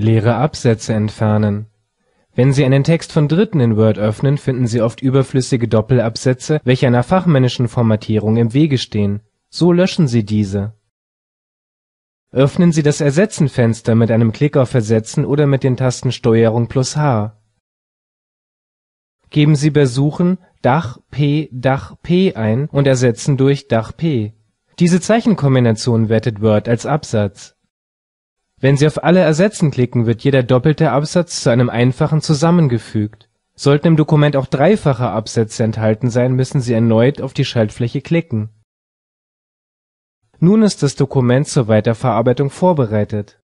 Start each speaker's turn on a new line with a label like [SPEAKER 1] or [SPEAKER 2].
[SPEAKER 1] Leere Absätze entfernen: Wenn Sie einen Text von Dritten in Word öffnen, finden Sie oft überflüssige Doppelabsätze, welche einer fachmännischen Formatierung im Wege stehen. So löschen Sie diese. Öffnen Sie das Ersetzen-Fenster mit einem Klick auf Ersetzen oder mit den Tasten Steuerung plus H. Geben Sie bei Suchen Dach P Dach P ein und ersetzen durch Dach P. Diese Zeichenkombination wertet Word als Absatz wenn Sie auf Alle ersetzen klicken, wird jeder doppelte Absatz zu einem einfachen zusammengefügt. Sollten im Dokument auch dreifache Absätze enthalten sein, müssen Sie erneut auf die Schaltfläche klicken. Nun ist das Dokument zur Weiterverarbeitung vorbereitet